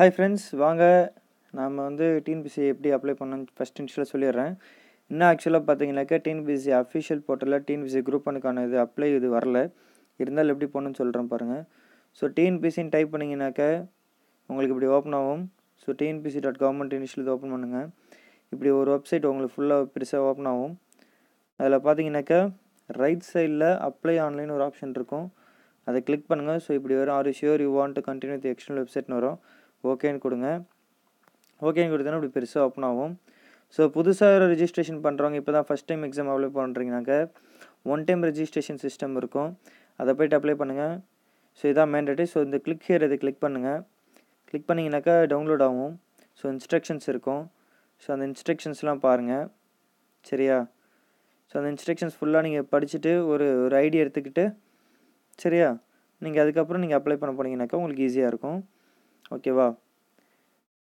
hi friends வாங்க நாம் வந்து டிஎன்பிசி எப்படி அப்ளை பண்ணணும் ஃபஸ்ட் இன்ஷியலாக சொல்லிடுறேன் இன்னும் ஆக்சுவலாக பார்த்தீங்கன்னாக்கா டிஎன்பிசி அஃபிஷியல் போர்ட்டலில் டிஎன்பிசி குரூப் ஒனுக்கான இது அப்ளை இது வரல இருந்தாலும் எப்படி போகணுன்னு சொல்கிறேன் பாருங்கள் ஸோ டிஎன்பிசின்னு டைப் பண்ணிங்கனாக்க உங்களுக்கு இப்படி ஓப்பன் ஆகும் so TNPSC dot government initial இது ஓப்பன் பண்ணுங்கள் இப்படி ஒரு வெப்சைட் உங்களுக்கு ஃபுல்லாக பெருசாக ஓப்பன் ஆகும் அதில் பார்த்தீங்கன்னாக்கா ரைட் சைடில் அப்ளை ஆன்லைன் ஒரு ஆப்ஷன் இருக்கும் அதை கிளிக் பண்ணுங்கள் ஸோ இப்படி வரும் are sure you want to continue the external வெப்சைட்னு வரும் ஓகேன்னு கொடுங்க ஓகேன்னு கொடுத்தோன்னா இப்படி பெருசாக ஓப்பன் ஆகும் ஸோ புதுசாக ரிஜிஸ்ட்ரேஷன் பண்ணுறவங்க இப்போ தான் ஃபஸ்ட் டைம் எக்ஸாம் அப்ளை பண்ணுறீங்கனாக்க ஒன் டைம் ரிஜிஸ்ட்ரேஷன் சிஸ்டம் இருக்கும் அதை போய்ட்டு அப்ளை பண்ணுங்கள் ஸோ இதான் மேண்டேட்டு ஸோ இந்த கிளிக் ஹியர் இதை கிளிக் பண்ணுங்கள் கிளிக் பண்ணிங்கனாக்கா டவுன்லோட் ஆகும் ஸோ இன்ஸ்ட்ரக்ஷன்ஸ் இருக்கும் ஸோ அந்த இன்ஸ்ட்ரக்ஷன்ஸ்லாம் பாருங்கள் சரியா ஸோ அந்த இன்ஸ்ட்ரக்ஷன்ஸ் ஃபுல்லாக நீங்கள் படிச்சுட்டு ஒரு ஒரு ஐடியா எடுத்துக்கிட்டு சரியா நீங்கள் அதுக்கப்புறம் நீங்கள் அப்ளை பண்ண போனீங்கன்னாக்கா உங்களுக்கு ஈஸியாக இருக்கும் ஓகேவா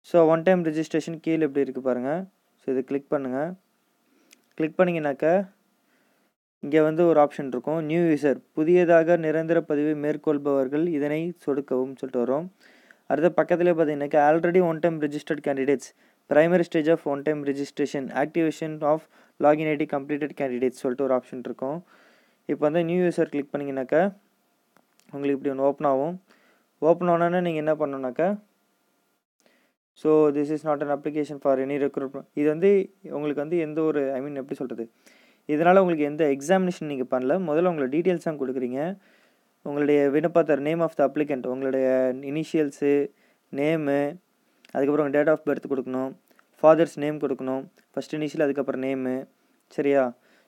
ஸோ ஒன் டைம் ரிஜிஸ்ட்ரேஷன் கீழே எப்படி இருக்குது பாருங்கள் ஸோ இதை கிளிக் பண்ணுங்கள் கிளிக் பண்ணிங்கனாக்கா இங்கே வந்து ஒரு ஆப்ஷன் இருக்கும் நியூ யூசர் புதியதாக நிரந்தர பதிவை மேற்கொள்பவர்கள் இதனை சொடுக்கவும் சொல்லிட்டு வரும் அடுத்த பக்கத்தில் பார்த்தீங்கன்னாக்கா already one time registered candidates primary stage of one time registration activation of login ID completed candidates சொல்லிட்டு ஒரு ஆப்ஷன் இருக்கும் இப்போ வந்து நியூ யூசர் கிளிக் பண்ணிங்கனாக்கா உங்களுக்கு இப்படி ஒன்று ஓப்பன் ஆகும் ஓப்பன் ஆனோன்னே நீங்கள் என்ன பண்ணணுனாக்கா so this is not an application for any recruitment இது வந்து உங்களுக்கு வந்து எந்த ஒரு ஐ மீன் எப்படி சொல்கிறது இதனால் உங்களுக்கு எந்த எக்ஸாமினேஷன் நீங்கள் பண்ணல முதல்ல உங்களோட டீட்டெயில்ஸ் தான் கொடுக்குறீங்க உங்களுடைய விண்ணப்பத்தர் நேம் ஆஃப் த அப்ளிகண்ட் உங்களுடைய இனிஷியல்ஸு நேமு அதுக்கப்புறம் டேட் ஆஃப் பர்த் கொடுக்கணும் ஃபாதர்ஸ் நேம் கொடுக்கணும் ஃபஸ்ட் இனிஷியல் அதுக்கப்புறம் நேமு சரியா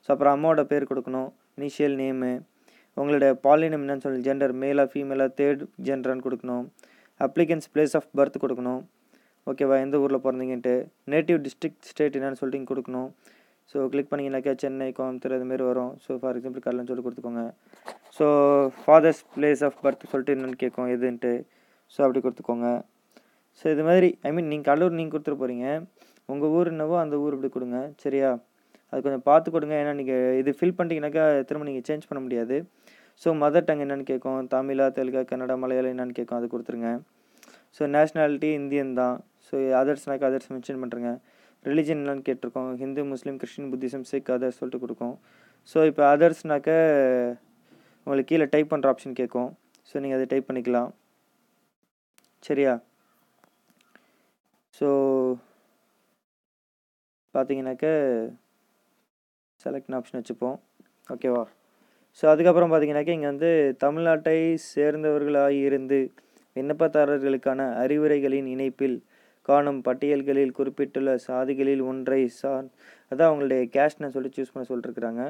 ஸோ அப்புறம் அம்மாவோட பேர் கொடுக்கணும் இனிஷியல் நேமு உங்களோட பாலினம் என்னன்னு சொல்லி ஜெண்டர் மேலாக ஃபீமேலாக தேர்ட் ஜெண்டர்னு கொடுக்கணும் அப்ளிகன்ஸ் பிளேஸ் ஆஃப் பர்த் கொடுக்கணும் ஓகேவா எந்த ஊரில் பிறந்தீங்கன்ட்டு நேட்டிவ் டிஸ்ட்ரிக்ட் ஸ்டேட் என்னென்னு சொல்லிட்டு கொடுக்கணும் ஸோ கிளிக் பண்ணிங்கனாக்கா சென்னை கோயம்புத்தூர் அதுமாரி வரும் ஸோ ஃபார் எக்ஸாம்பிள் கடலன்னு சொல்லி கொடுத்துக்கோங்க so father's place of birth சொல்லிட்டு என்னென்னு கேட்கும் எதுன்ட்டு ஸோ அப்படி கொடுத்துக்கோங்க ஸோ இது மாதிரி ஐ மீன் நீங்கள் கடலூர் நீங்கள் கொடுத்துட்டு போகிறீங்க உங்கள் ஊர் என்னவோ அந்த ஊர் இப்படி கொடுங்க சரியா அது கொஞ்சம் பார்த்து கொடுங்க ஏன்னா நீங்கள் இது ஃபில் பண்ணிட்டீங்கனாக்கா திரும்ப நீங்கள் சேஞ்ச் பண்ண முடியாது ஸோ மதர் டங் என்னென்னு கேட்கும் தமிழா தெலுங்கா கன்னடா மலையாளம் என்னென்னு கேட்கும் அது கொடுத்துருங்க ஸோ நேஷ்னாலிட்டி இந்தியன் தான் ஸோ அதர்ஸ்னாக்க அதர்ஸ் மென்ஷன் பண்ணுறங்க ரிலிஜன் என்னென்னு கேட்டிருக்கோம் Hindu Muslim Christian Buddhism Sikh others சொல்லிட்டு கொடுக்கும் ஸோ இப்போ அதர்ஸ்னாக்க உங்களுக்கு கீழே டைப் பண்ணுற ஆப்ஷன் கேட்கும் ஸோ நீங்கள் அதை டைப் பண்ணிக்கலாம் சரியா ஸோ பார்த்தீங்கன்னாக்க செலக்ட் ஆப்ஷன் வச்சுப்போம் ஓகேவா ஸோ அதுக்கப்புறம் பார்த்தீங்கன்னாக்கா இங்கே வந்து தமிழ்நாட்டை சேர்ந்தவர்களாக இருந்து விண்ணப்பதாரர்களுக்கான அறிவுரைகளின் இணைப்பில் காணும் பட்டியல்களில் குறிப்பிட்டுள்ள சாதிகளில் ஒன்றை சார் அதான் அவங்களுடைய கேஷ்னு சொல்லி சூஸ் பண்ண சொல்லிட்டுருக்குறாங்க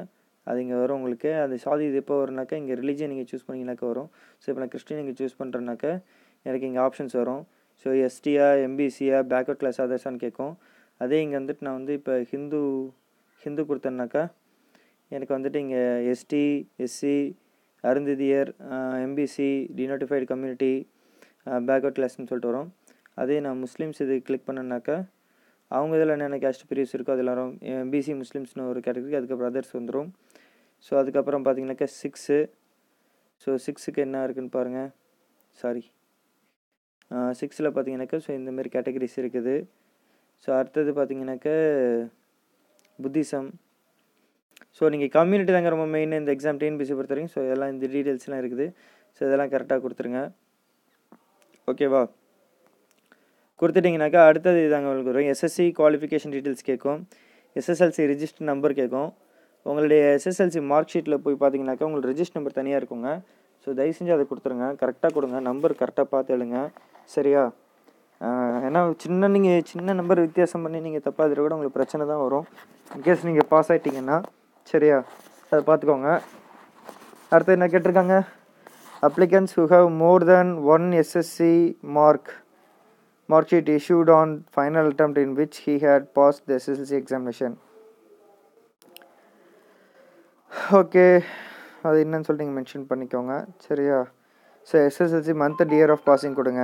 அது இங்கே வரும் உங்களுக்கு அந்த சாதி இது எப்போ வரும்னாக்கா இங்கே ரிலீஜன் நீங்கள் சூஸ் பண்ணிங்கனாக்கா வரும் ஸோ இப்போ நான் கிறிஸ்டின் இங்கே சூஸ் பண்ணுறேனாக்கா எனக்கு இங்கே ஆப்ஷன்ஸ் வரும் ஸோ எஸ்டியா எம்பிசியா பேக்வர்ட் கிளாஸ் அதர்ஸான்னு கேட்கும் அதே இங்கே வந்துட்டு நான் வந்து இப்போ ஹிந்து ஹிந்து கொடுத்தேன்னாக்கா எனக்கு வந்துட்டு இங்கே ST SC Arunthathiyar MBC denotified community backward கிளாஸ்னு சொல்லிட்டு வரும் அதே நான் முஸ்லீம்ஸ் இது கிளிக் பண்ணேனாக்கா அவங்க இதில் என்னென்ன கேஸ்ட் பிரிவ்ஸ் இருக்கோ அதில் எல்லாரும் பிசி முஸ்லீம்ஸ்னு ஒரு கேட்டகரி அதுக்கு பிரதர்ஸ் வந்துடும் ஸோ அதுக்கப்புறம் பார்த்தீங்கன்னாக்கா சிக்ஸு ஸோ சிக்ஸுக்கு என்ன இருக்குதுன்னு பாருங்கள் சாரி சிக்ஸில் பார்த்தீங்கன்னாக்கா ஸோ இந்தமாரி கேட்டகரிஸ் இருக்குது ஸோ அடுத்தது பார்த்தீங்கன்னாக்கா புத்திசம் ஸோ நீங்கள் கம்யூனிட்டி தாங்க ரொம்ப மெயின் இந்த எக்ஸாம் டிஎன்பிசி பொறுத்த வரைக்கும் ஸோ இதெல்லாம் இந்த டீட்டெயில்ஸ்லாம் இருக்குது ஸோ இதெல்லாம் கரெக்டாக கொடுத்துருங்க ஓகேவா கொடுத்துட்டிங்கனாக்கா அடுத்தது இதாங்க உங்களுக்கு வரும் எஸ்எஸ்சி குவாலிஃபிகேஷன் டீட்டெயில்ஸ் கேட்கும் எஸ்எஸ்எல்சி ரிஜிஸ்டர் நம்பர் கேட்கும் உங்களுடைய எஸ்எஸ்எல்சி மார்க் ஷீட்டில் போய் பார்த்தீங்கன்னாக்கா உங்களுக்கு ரிஜிஸ்டர் நம்பர் தனியாக இருக்குங்க ஸோ தயவு செஞ்சு அதை கொடுத்துருங்க கரெக்டாக கொடுங்க நம்பர் கரெக்டாக பார்த்து எழுங்க சரியா ஏன்னா சின்ன நீங்கள் சின்ன நம்பர் வித்தியாசம் பண்ணி நீங்கள் தப்பாக அதில் கூட உங்களுக்கு பிரச்சனை தான் வரும் இன்கேஸ் நீங்கள் பாஸ் ஆகிட்டிங்கன்னா சரியா அதை பார்த்துக்கோங்க அடுத்து என்ன கேட்டிருக்காங்க applicants who have more than one SSC mark mark sheet issued on final attempt in which he had pass the SSLC examination okay அது என்னன்னு சொல்லிட்டு நீங்கள் மென்ஷன் பண்ணிக்கோங்க சரியா so SSLC month year of passing கொடுங்க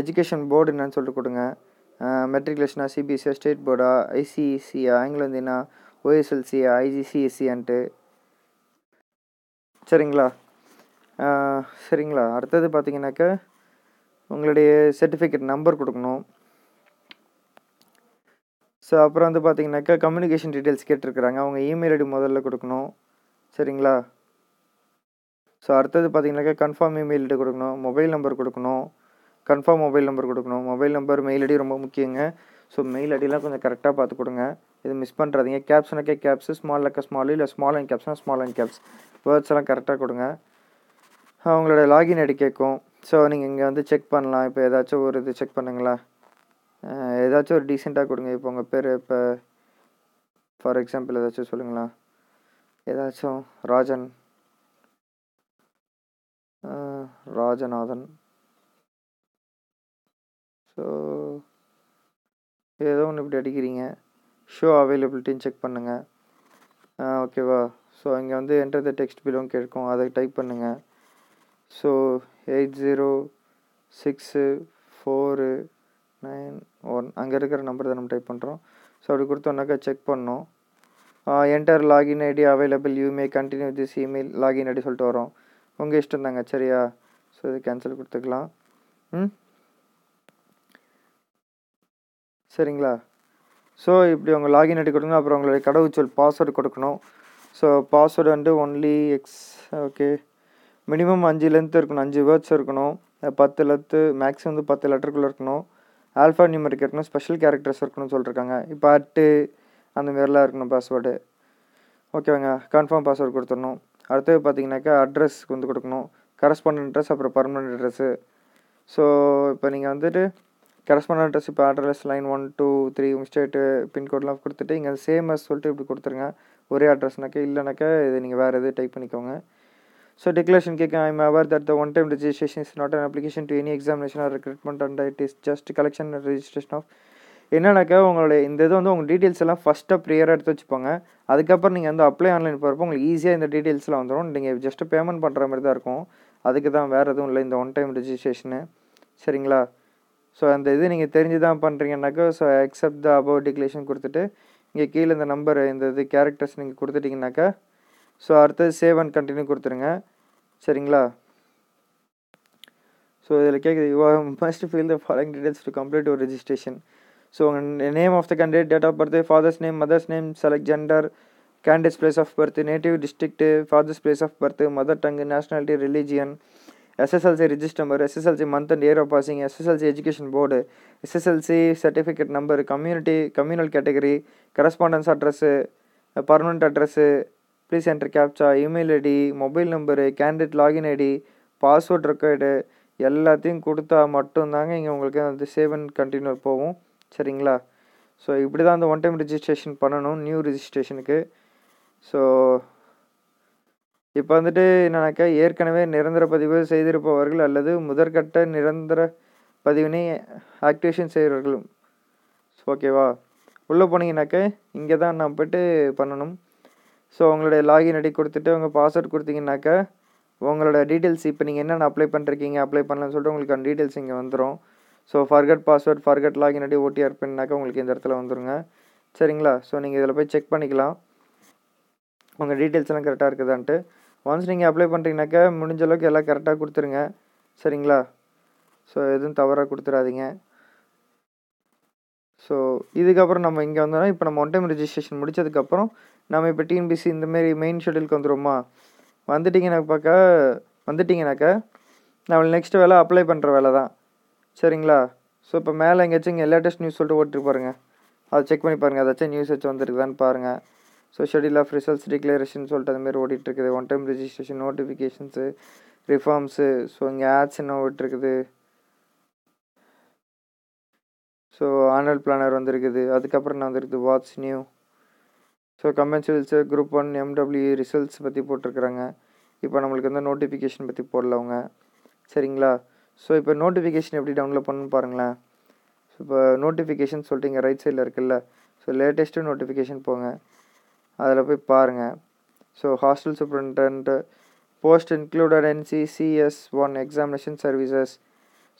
எஜுகேஷன் போர்டு என்னன்னு சொல்லிட்டு கொடுங்க மெட்ரிகுலேஷனா சிபிஎஸ்சியா ஸ்டேட் போர்டா ஐசிஇசியா ஆங்கில ஓஎஸ்எல்சி ஐஜிசிஎஸ்சி அன்ட்டு சரிங்களா சரிங்களா அடுத்தது பார்த்தீங்கன்னாக்கா உங்களுடைய சர்டிஃபிகேட் நம்பர் கொடுக்கணும் ஸோ அப்புறம் வந்து பார்த்தீங்கன்னாக்கா கம்யூனிகேஷன் டீட்டெயில்ஸ் கேட்டிருக்கிறாங்க அவங்க இமெயில் ஐடி முதல்ல கொடுக்கணும் சரிங்களா ஸோ அடுத்தது பார்த்தீங்கன்னாக்கா கன்ஃபார்ம் இமெயில் ஐடி கொடுக்கணும் மொபைல் நம்பர் கொடுக்கணும் கன்ஃபார்ம் மொபைல் நம்பர் கொடுக்கணும் மொபைல் நம்பர் மெயில் ஐடி ரொம்ப முக்கியங்க ஸோ மெயில் ஐடிலாம் கொஞ்சம் கரெக்டாக பார்த்து கொடுங்க இது மிஸ் பண்ணுறாதீங்க கேப்ஸ்னாக்கே கேப்ஸு ஸ்மால் லக்க ஸ்மால் இல்லை ஸ்மால் அண்ட் கேப்ஸ்னா ஸ்மால் அண்ட் கேப்ஸ் வேர்ட்ஸ் எல்லாம் கரெக்டாக கொடுங்க அவங்களோட லாகின் ஐடி கேட்கும் ஸோ நீங்கள் இங்கே வந்து செக் பண்ணலாம் இப்போ ஏதாச்சும் ஒரு இது செக் பண்ணுங்களா ஏதாச்சும் ஒரு டீசெண்டாக கொடுங்க இப்போ உங்கள் பேர் இப்போ ஃபார் எக்ஸாம்பிள் ஏதாச்சும் சொல்லுங்களா ஏதாச்சும் ராஜன் ராஜநாதன் ஸோ ஏதோ ஒன்று இப்படி அடிக்கிறீங்க ஷோ அவைலபிலிட்டின்னு செக் பண்ணுங்கள் ஓகேவா ஸோ இங்கே வந்து என்டர் த டெக்ஸ்ட் பிலோங் கேட்கும் அதை டைப் பண்ணுங்கள் so eight zero six four nine one அங்கே இருக்கிற நம்பர் தான் நம்ம டைப் பண்ணுறோம் ஸோ அப்படி கொடுத்தோன்னாக்கா செக் பண்ணோம் enter login ID available you may continue this email login ID சொல்லிட்டு வரோம் உங்கள் இஷ்டம் தாங்க சரியா ஸோ இது கேன்சல் கொடுத்துக்கலாம் ம் சரிங்களா ஸோ இப்படி உங்கள் லாகின் ஐடி கொடுங்க அப்புறம் உங்களுடைய கடவுச்சொல் பாஸ்வேர்டு கொடுக்கணும் ஸோ பாஸ்வேர்டு வந்து ஒன்லி எக்ஸ் ஓகே மினிமம் அஞ்சு லென்த் இருக்கணும் அஞ்சு வேர்ட்ஸ் இருக்கணும் பத்து லெத்து மேக்ஸிமம் வந்து பத்து லெட்டருக்குள்ளே இருக்கணும் ஆல்ஃபா நியூமரிக் இருக்கணும் ஸ்பெஷல் கேரக்டர்ஸ் இருக்கணும்னு சொல்லியிருக்காங்க இப்போ அட்டு அந்த மாதிரிலாம் இருக்கணும் பாஸ்வேர்டு ஓகேவாங்க கன்ஃபார்ம் பாஸ்வேர்டு கொடுத்துடணும் அடுத்தது பார்த்தீங்கன்னாக்கா அட்ரெஸ்க்கு வந்து கொடுக்கணும் கரஸ்பாண்ட் அட்ரஸ் அப்புறம் பர்மனெண்ட் அட்ரஸ்ஸு ஸோ இப்போ நீங்கள் வந்துட்டு கரஸ்பாண்ட் அட்ரஸ் இப்போ address line one two three உங்கள் ஸ்டேட்டு பின்கோட்லாம் கொடுத்துட்டு இங்கே சேம் அஸ் சொல்லிட்டு இப்படி கொடுத்துருங்க ஒரே அட்ரஸ்னாக்கா இல்லைனாக்கா இது நீங்கள் வேறு எது டைப் பண்ணிக்கோங்க ஸோ டிக்ளரேஷன் கேட்க I'm aware that the one time registration is not an application to any examination or recruitment and it is just collection registration of என்னன்னாக்கா உங்களுடைய இந்த இது வந்து உங்கள் டீட்டெயில்ஸ் எல்லாம் ஃபஸ்ட்டாக ப்ரியராக எடுத்து வச்சுப்பாங்க அதுக்கப்புறம் நீங்கள் வந்து அப்ளை ஆன்லைன் போகிறப்போ உங்களுக்கு ஈஸியாக இந்த டீட்டெயில்ஸ்லாம் வந்துடும் நீங்கள் ஜஸ்ட்டு பேமெண்ட் பண்ணுற மாதிரி தான் இருக்கும் அதுக்கு தான் வேறு எதுவும் இல்லை இந்த ஒன் டைம் ரிஜிஸ்ட்ரேஷனு சரிங்களா ஸோ அந்த இது நீங்கள் தெரிஞ்சு தான் பண்ணுறீங்கன்னாக்கா so accept the above declaration கொடுத்துட்டு இங்கே கீழே இந்த நம்பர் இந்த இது கேரக்டர்ஸ் நீங்கள் கொடுத்துட்டிங்கனாக்கா ஸோ அடுத்தது சேவ் அண்ட் கண்டினியூ கொடுத்துருங்க சரிங்களா ஸோ இதில் கேட்குது you must fill the following details to complete ஒரு ரெஜிஸ்ட்ரேஷன் ஸோ உங்கள் name of the candidate date of birth father's name mother's name select gender candidates place of birth native district father's place of birth mother tongue nationality religion SSLC register number SSLC month and year of passing SSLC education board SSLC certificate number community communal category correspondence address permanent address please enter captcha email ID mobile number candidate login ID password record எல்லாத்தையும் கொடுத்தா மட்டும்தாங்க இங்கே உங்களுக்கு வந்து save and continue போகும் சரிங்களா so இப்படி தான் அந்த ஒன் டைம் ரிஜிஸ்ட்ரேஷன் பண்ணணும் நியூ ரிஜிஸ்ட்ரேஷனுக்கு ஸோ இப்போ வந்துட்டு என்னன்னாக்கா ஏற்கனவே நிரந்தர பதிவு செய்திருப்பவர்கள் அல்லது முதற்கட்ட நிரந்தர பதிவினை ஆக்டிவேஷன் செய்கிறவர்கள் ஓகேவா உள்ளே போனீங்கனாக்க இங்கே தான் நான் போய்ட்டு பண்ணணும் ஸோ உங்களுடைய லாகின் ஐடி கொடுத்துட்டு உங்கள் பாஸ்வேர்ட் கொடுத்தீங்கன்னாக்க உங்களோட டீட்டெயில்ஸ் இப்போ நீங்கள் என்னென்ன அப்ளை பண்ணிருக்கீங்க அப்ளை பண்ணலன்னு சொல்லிட்டு உங்களுக்கான டீட்டெயில்ஸ் இங்கே வந்துடும் so forgot password forgot login ID OTR பின்னாக்கா உங்களுக்கு இந்த இடத்துல வந்துடுங்க சரிங்களா ஸோ நீங்கள் இதில் போய் செக் பண்ணிக்கலாம் உங்கள் டீட்டெயில்ஸ் எல்லாம் கரெக்டாக இருக்குதான்ட்டு ஒன்ஸ் நீங்கள் அப்ளை பண்ணுறீங்கனாக்கா முடிஞ்ச அளவுக்கு எல்லாம் கரெக்டாக கொடுத்துருங்க சரிங்களா ஸோ எதுவும் தவறாக கொடுத்துடாதீங்க ஸோ இதுக்கப்புறம் நம்ம இங்கே வந்தோம்னா இப்போ நம்ம ஒன் டைம் ரிஜிஸ்ட்ரேஷன் முடித்ததுக்கப்புறம் நம்ம இப்போ டிஎன்பிசி இந்தமாரி மெயின் ஷெடியூலுக்கு வந்துடுவோமா வந்துட்டிங்கன்னா பார்க்க வந்துட்டிங்கனாக்கா நம்ம நெக்ஸ்ட் வேலை அப்ளை பண்ணுற வேலை தான் சரிங்களா ஸோ இப்போ மேலே எங்கேயாச்சும் இங்கே லேட்டஸ்ட் நியூஸ் சொல்லிட்டு ஓட்டிட்டு பாருங்கள் அதை செக் பண்ணி பாருங்கள் ஏதாச்சும் நியூஸ் வச்சு வந்துருக்குதான்னு பாருங்கள் so schedule of results declaration சொல்லிட்டு அந்த மாதிரி ஓடிட்டுருக்குது one time registration notifications reforms so இங்கே ஆட்ஸ் என்ன ஓடிட்டுருக்குது ஸோ ஆனுவல் பிளானர் வந்திருக்குது அதுக்கப்புறம் என்ன வந்திருக்குது வாட்ஸ் நியூ ஸோ கம்பென்சில்ஸு குரூப் ஒன் எம்டபிள்யூ ரிசல்ட்ஸ் பற்றி போட்டிருக்குறாங்க இப்போ நம்மளுக்கு வந்து நோட்டிஃபிகேஷன் பற்றி போடல அவங்க சரிங்களா ஸோ இப்போ நோட்டிஃபிகேஷன் எப்படி டவுன்லோட் பண்ணுன்னு பாருங்களேன் ஸோ இப்போ நோட்டிஃபிகேஷன் சொல்லிட்டு இங்கே ரைட் சைடில் இருக்குல்ல ஸோ லேட்டஸ்ட்டு நோட்டிஃபிகேஷன் போங்க அதில் போய் பாருங்கள் so hostel superintendent post included NCCS one examination services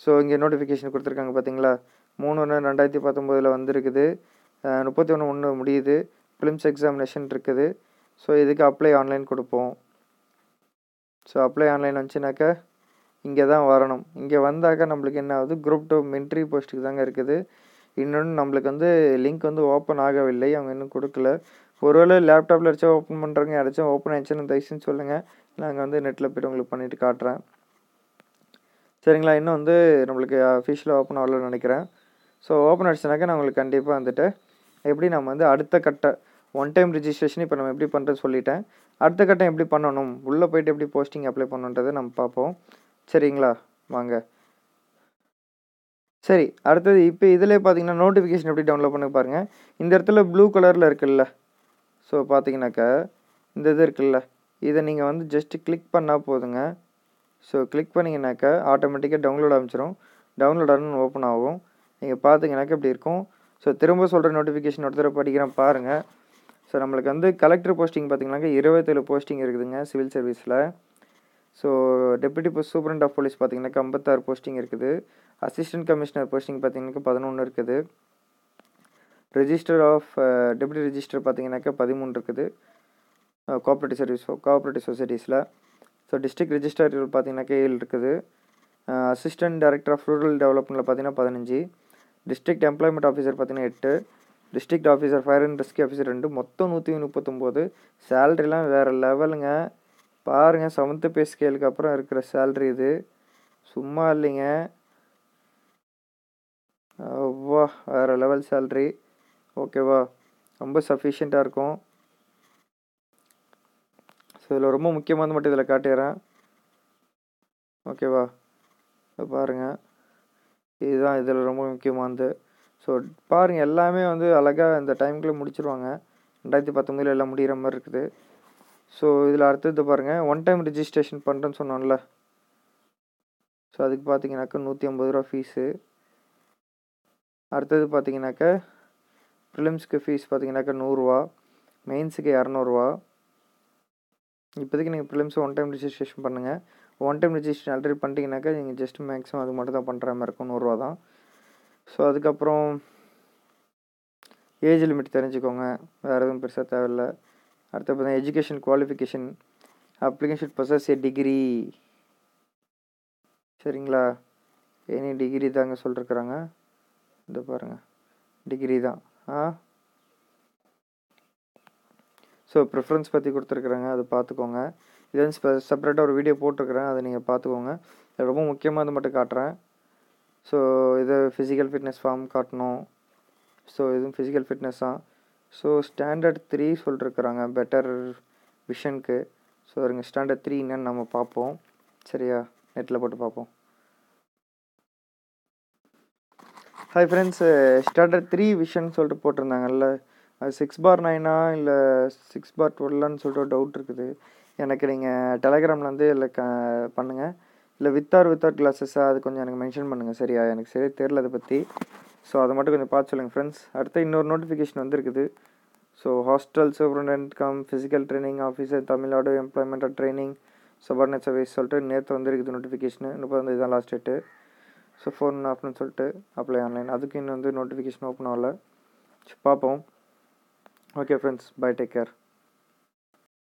so இங்கே நோட்டிஃபிகேஷன் கொடுத்துருக்காங்க பார்த்தீங்களா மூணு ஒன்று ரெண்டாயிரத்தி பத்தொம்போதில் வந்துருக்குது முப்பத்தி ஒன்று ஒன்று முடியுது ஃபிலிம்ஸ் எக்ஸாமினேஷன் இருக்குது ஸோ இதுக்கு அப்ளை ஆன்லைன் கொடுப்போம் ஸோ அப்ளை ஆன்லைன் வந்துச்சுனாக்கா இங்கே தான் வரணும் இங்கே வந்தாக்கா நம்மளுக்கு என்ன ஆகுது குரூப் டூ மின்ட்ரி போஸ்ட்டுக்கு தாங்க இருக்குது இன்னொன்று நம்மளுக்கு வந்து லிங்க் வந்து ஓப்பன் ஆகவில்லை அவங்க இன்னும் கொடுக்கல ஒருவேளை லேப்டாப்பில் அடிச்சா ஓப்பன் பண்ணுறவங்க யாராச்சும் ஓப்பன் ஆயிடுச்சுன்னு தயவுசெஞ்சு சொல்லுங்கள் நாங்கள் வந்து நெட்டில் போய்ட்டு உங்களுக்கு பண்ணிவிட்டு காட்டுறேன் சரிங்களா இன்னும் வந்து நம்மளுக்கு அஃபீஷியலாக ஓப்பன் ஆகலன்னு நினைக்கிறேன் ஸோ ஓப்பன் ஆயிடுச்சுனாக்கா நான் உங்களுக்கு கண்டிப்பாக வந்துட்டு எப்படி நம்ம வந்து அடுத்த கட்ட ஒன் டைம் ரிஜிஸ்ட்ரேஷன் இப்போ நம்ம எப்படி பண்ணுறது சொல்லிட்டேன் அடுத்த கட்டம் எப்படி பண்ணணும் உள்ளே போயிட்டு எப்படி போஸ்டிங் அப்ளை பண்ணுன்றதை நம்ம பார்ப்போம் சரிங்களா வாங்க சரி அடுத்தது இப்போ இதில் பார்த்தீங்கன்னா நோட்டிஃபிகேஷன் எப்படி டவுன்லோட் பண்ணி பாருங்கள் இந்த இடத்துல ப்ளூ கலரில் இருக்குல்ல ஸோ பார்த்தீங்கன்னாக்கா இந்த இது இருக்குல்ல இதை நீங்கள் வந்து ஜஸ்ட்டு கிளிக் பண்ணால் போதுங்க ஸோ கிளிக் பண்ணிங்கனாக்கா ஆட்டோமேட்டிக்காக டவுன்லோட் ஆரம்பிச்சிடும் டவுன்லோட் ஆகணும் ஓப்பன் ஆகும் நீங்கள் பார்த்தீங்கனாக்க இப்படி இருக்கும் ஸோ திரும்ப சொல்கிற நோட்டிஃபிகேஷன் ஒரு படிக்கிறேன் பாருங்கள் ஸோ நம்மளுக்கு வந்து கலெக்டர் போஸ்டிங் பார்த்திங்கனாக்கா இருபத்தேழு போஸ்டிங் இருக்குதுங்க சிவில் சர்வீஸில் so deputy superintendent of police பார்த்திங்கனாக்கா ஐம்பத்தாறு போஸ்டிங் இருக்குது அசிஸ்டன்ட் கமிஷனர் போஸ்டிங் பார்த்திங்கனாக்கா பதினொன்று இருக்குது register of debit uh, register பார்த்தீங்கன்னாக்கா பதிமூணு இருக்குது கோஆப்ரேட்டிவ் சர்வீஸ் கோஆப்ரேட்டிவ் சொசைட்டிஸில் ஸோ டிஸ்ட்ரிக்ட் ரெஜிஸ்டர் பார்த்தீங்கன்னாக்கா ஏழு இருக்குது அசிஸ்டன்ட் டைரக்டர் ஆஃப் ரூரல் டெவலப்மெண்ட்டில் பார்த்தீங்கன்னா பதினஞ்சு டிஸ்ட்ரிக்ட் எம்ப்ளாய்மெண்ட் ஆஃபீஸர் பார்த்தீங்கன்னா எட்டு district officer fire and rescue officer ரெண்டு மொத்தம் நூற்றி முப்பத்தொம்போது சேலரிலாம் வேறு லெவலுங்க பாருங்கள் செவன்த்து பே ஸ்கேலுக்கு அப்புறம் இருக்கிற சேல்ரி இது சும்மா இல்லைங்க அவ்வா வேறு லெவல் சேல்ரி ஓகேவா ரொம்ப சஃபிஷியண்ட்டாக இருக்கும் ஸோ இதில் ரொம்ப முக்கியமானது மட்டும் இதில் காட்டிடுறேன் ஓகேவா பாருங்கள் இதுதான் இதில் ரொம்ப முக்கியமானது ஸோ பாருங்கள் எல்லாமே வந்து அழகாக இந்த டைமுக்குள்ளே முடிச்சிருவாங்க ரெண்டாயிரத்தி பத்தொம்பதில் எல்லாம் முடிகிற மாதிரி இருக்குது ஸோ இதில் அடுத்தது பாருங்கள் ஒன் டைம் ரிஜிஸ்ட்ரேஷன் பண்ணுறேன்னு சொன்னோம்ல ஸோ அதுக்கு பார்த்தீங்கன்னாக்கா நூற்றி ஐம்பது ரூபா ஃபீஸு அடுத்தது பார்த்தீங்கன்னாக்கா ப்ரிலிம்ஸ்க்கு ஃபீஸ் பார்த்தீங்கன்னாக்கா நூறுரூவா மெயின்ஸுக்கு இரநூறுவா இப்போதைக்கு நீங்கள் ப்ரிலிம்ஸ் ஒன் டைம் ரிஜிஸ்ட்ரேஷன் பண்ணுங்கள் ஒன் டைம் ரிஜிஸ்ட்ரேஷன் ஆல்ரெடி பண்ணிட்டீங்கன்னாக்கா நீங்கள் ஜஸ்ட் மேக்ஸிமம் அது மட்டும் தான் பண்ணுற மாதிரி இருக்கும் நூறுரூவா தான் ஸோ அதுக்கப்புறம் ஏஜ் லிமிட் தெரிஞ்சுக்கோங்க வேறு எதுவும் பெருசாக தேவையில்ல அடுத்து பார்த்தா education qualification application process A degree சரிங்களா எனி டிகிரி தாங்க சொல்லிருக்குறாங்க இந்த பாருங்கள் டிகிரி தான் ஸோ ப்ரிஃபரன்ஸ் பற்றி கொடுத்துருக்குறாங்க அதை பார்த்துக்கோங்க இது வந்து செப்பரேட்டாக ஒரு வீடியோ போட்டிருக்கிறேன் அதை நீங்கள் பார்த்துக்கோங்க ரொம்ப முக்கியமாக அது மட்டும் காட்டுறேன் ஸோ இது ஃபிசிக்கல் ஃபிட்னஸ் ஃபார்ம் காட்டணும் ஸோ இதுவும் ஃபிசிக்கல் ஃபிட்னஸ் தான் ஸோ ஸ்டாண்டர்ட் த்ரீ சொல்லிருக்கிறாங்க பெட்டர் விஷனுக்கு ஸோ இருங்க ஸ்டாண்டர்ட் த்ரீ என்னன்னு நம்ம பார்ப்போம் சரியா நெட்டில் போட்டு பார்ப்போம் hi friends standard three vision சொல்லிட்டு போட்டிருந்தாங்கல்ல அது சிக்ஸ் பார் நைனா இல்லை சிக்ஸ் பார் டுவெல்லான்னு சொல்லிட்டு ஒரு டவுட் இருக்குது எனக்கு நீங்கள் வந்து இல்லை க பண்ணுங்கள் இல்லை வித் ஆர் வித்தவுட் கிளாஸஸ்ஸாக அது கொஞ்சம் எனக்கு மென்ஷன் பண்ணுங்கள் சரியா எனக்கு சரியாக தெரில அதை பற்றி ஸோ அதை மட்டும் கொஞ்சம் பார்த்து சொல்லுங்கள் ஃப்ரெண்ட்ஸ் அடுத்து இன்னொரு நோட்டிஃபிகேஷன் வந்துருக்குது so hostel superintendent cum physical training officer Tamil Nadu employment training சுபர்ணச்சவை சொல்லிட்டு நேற்று வந்துருக்குது நோட்டிஃபிகேஷனு முப்பதாந்தேதி தான் லாஸ்ட் டேட்டு ஸோ ஃபோன் அப்படின்னு சொல்லிட்டு அப்ளை ஆன்லைன் அதுக்கு இன்னும் வந்து நோட்டிஃபிகேஷன் ஓப்பன் ஆகல பார்ப்போம் okay friends bye take care